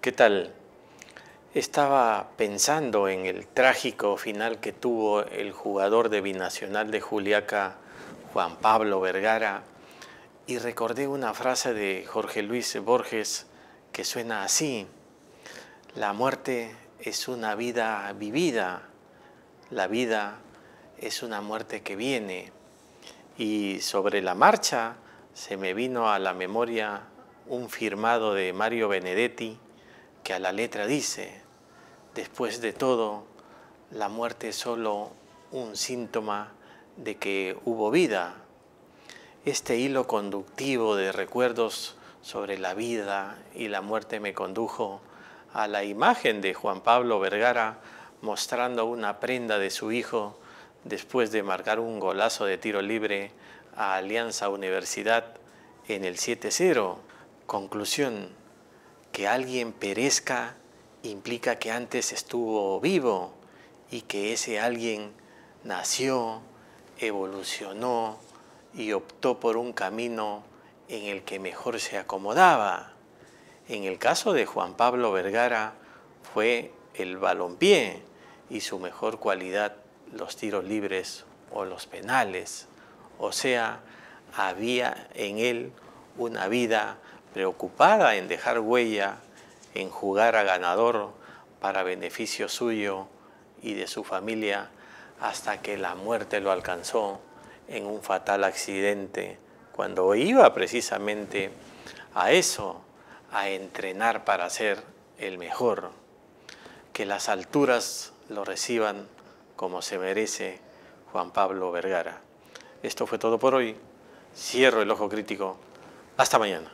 ¿Qué tal? Estaba pensando en el trágico final que tuvo el jugador de Binacional de Juliaca, Juan Pablo Vergara, y recordé una frase de Jorge Luis Borges que suena así, la muerte es una vida vivida, la vida es una muerte que viene. Y sobre la marcha se me vino a la memoria un firmado de Mario Benedetti que a la letra dice, después de todo, la muerte es solo un síntoma de que hubo vida. Este hilo conductivo de recuerdos sobre la vida y la muerte me condujo a la imagen de Juan Pablo Vergara mostrando una prenda de su hijo después de marcar un golazo de tiro libre a Alianza Universidad en el 7-0. Conclusión, que alguien perezca implica que antes estuvo vivo y que ese alguien nació, evolucionó y optó por un camino en el que mejor se acomodaba. En el caso de Juan Pablo Vergara fue el balompié y su mejor cualidad los tiros libres o los penales. O sea, había en él una vida preocupada en dejar huella, en jugar a ganador para beneficio suyo y de su familia, hasta que la muerte lo alcanzó en un fatal accidente, cuando iba precisamente a eso, a entrenar para ser el mejor. Que las alturas lo reciban como se merece Juan Pablo Vergara. Esto fue todo por hoy. Cierro el ojo crítico. Hasta mañana.